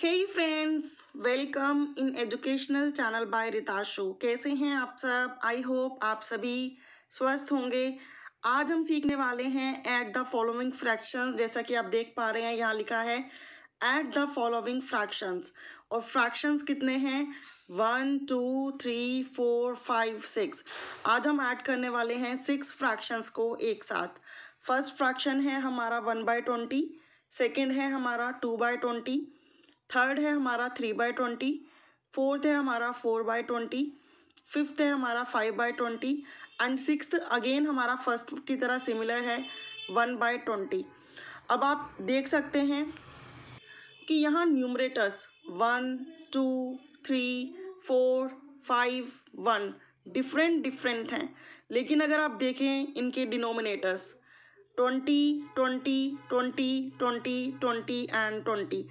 hey friends welcome in educational channel by Rita शो कैसे हैं आप सब आई होप आप सभी स्वस्थ होंगे आज हम सीखने वाले हैं एट द फॉलोइंग फ्रैक्शंस जैसा कि आप देख पा रहे हैं यहाँ लिखा है एट द फॉलोइंग फ्रैक्शंस और फ्रैक्शंस कितने हैं one two three four five six आज हम ऐड करने वाले हैं सिक्स फ्रैक्शंस को एक साथ फर्स्ट फ्रैक्शन है हमारा वन बाय ट्वेंटी सेकेंड है हमारा टू बाय ट्वेंटी थर्ड है हमारा थ्री बाई ट्वेंटी फोर्थ है हमारा फोर बाई ट्वेंटी फिफ्थ है हमारा five by twenty and six again हमारा फर्स्ट की तरह सिमिलर है वन बाय ट्वेंटी अब आप देख सकते हैं कि यहाँ numerators one two three four five one different different हैं लेकिन अगर आप देखें इनके denominators twenty twenty twenty twenty twenty and twenty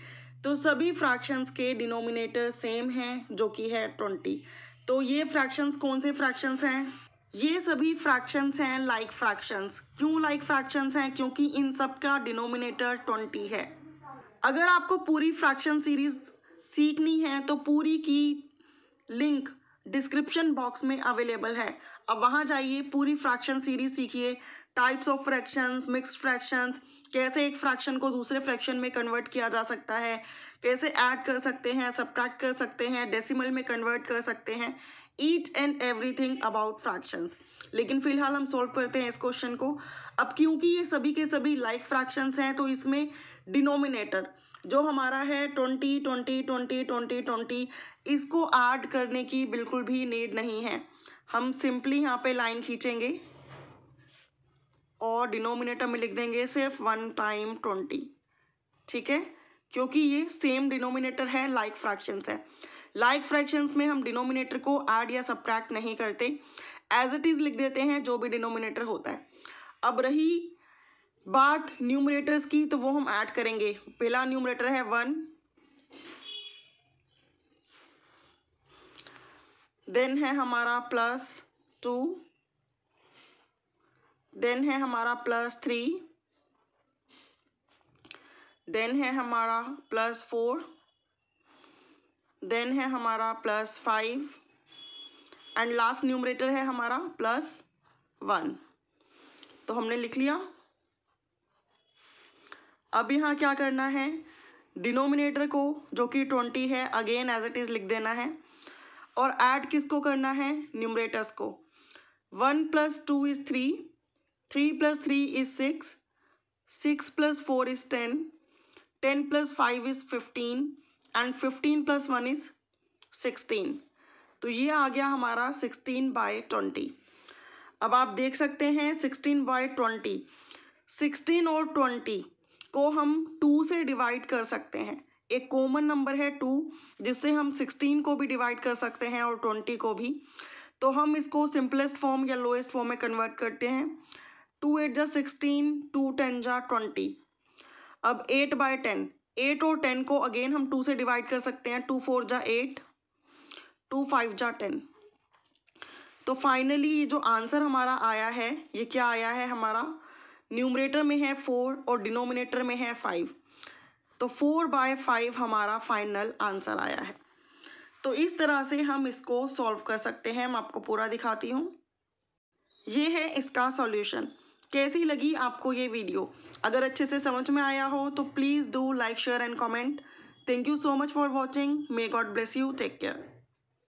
तो सभी फ्रैक्शंस के डिनोमिनेटर सेम हैं जो कि है ट्वेंटी तो ये फ्रैक्शंस कौन से फ्रैक्शंस हैं ये सभी फ्रैक्शंस हैं लाइक फ्रैक्शंस क्यों लाइक फ्रैक्शंस हैं क्योंकि इन सब का डिनोमिनेटर ट्वेंटी है अगर आपको पूरी फ्रैक्शन सीरीज सीखनी है तो पूरी की लिंक डिस्क्रिप्शन बॉक्स में अवेलेबल है अब वहाँ जाइए पूरी फ्रैक्शन सीरीज सीखिए types of fractions mix fractions कैसे एक फ्रैक्शन को दूसरे फ्रैक्शन में कन्वर्ट किया जा सकता है कैसे ऐड कर सकते हैं सब्ट्रैक्ट कर सकते हैं डेसिमल में कन्वर्ट कर सकते हैं each and everything about fractions लेकिन फिलहाल हम सॉल्व करते हैं इस क्वेश्चन को अब क्योंकि ये सभी के सभी लाइक like फ्रैक्शंस हैं तो इसमें डिनोमिनेटर जो हमारा है twenty twenty twenty twenty twenty इसको ऐड करने की बिल्कुल भी नीड नहीं है हम सिंपली यहाँ पे लाइन खींचेंगे और डिनोमिनेटर में लिख देंगे सिर्फ वन टाइम ट्वेंटी ठीक है क्योंकि ये सेम डिनोमिनेटर है लाइक like फ्रैक्शंस है लाइक like फ्रैक्शंस में हम डिनोमिनेटर को ऐड या सब्ट्रैक्ट नहीं करते एज इट इज़ लिख देते हैं जो भी डिनोमिनेटर होता है अब रही बात न्यूमरेटर्स की तो वो हम ऐड करेंगे पहला न्यूमरेटर है वन देन है हमारा प्लस टू देन है हमारा प्लस थ्री देन है हमारा प्लस फोर देन है हमारा plus five and last numerator है हमारा प्लस वन तो हमने लिख लिया अब यहाँ क्या करना है डिनोमिनेटर को जो कि ट्वेंटी है अगेन एज इट इज़ लिख देना है और ऐड किसको करना है न्यूमरेटर्स को one plus two is three three plus three is six six plus four is ten ten plus five is fifteen and fifteen plus one is sixteen तो ये आ गया हमारा सिक्सटीन बाय ट्वेंटी अब आप देख सकते हैं सिक्सटीन बाय ट्वेंटी सिक्सटीन और ट्वेंटी को हम टू से डिवाइड कर सकते हैं एक कॉमन नंबर है टू जिससे हम सिक्सटीन को भी डिवाइड कर सकते हैं और ट्वेंटी को भी तो हम इसको सिंपलेस्ट फॉर्म या लोएस्ट फॉर्म में कन्वर्ट करते हैं टू एट जा सिक्सटीन टू टेन जा ट्वेंटी अब एट बाय टेन एट और टेन को अगेन हम टू से डिवाइड कर सकते हैं टू फोर जा एट टू फाइव जा टेन तो फाइनली ये जो आंसर हमारा आया है ये क्या आया है हमारा न्यूमरेटर में है फोर और डिनोमिनेटर में है फाइव तो फोर बाय फाइव हमारा फाइनल आंसर आया है तो इस तरह से हम इसको सॉल्व कर सकते हैं मैं आपको पूरा दिखाती हूँ ये है इसका सॉल्यूशन कैसी लगी आपको ये वीडियो अगर अच्छे से समझ में आया हो तो please do like share and comment thank you so much for watching may God bless you take care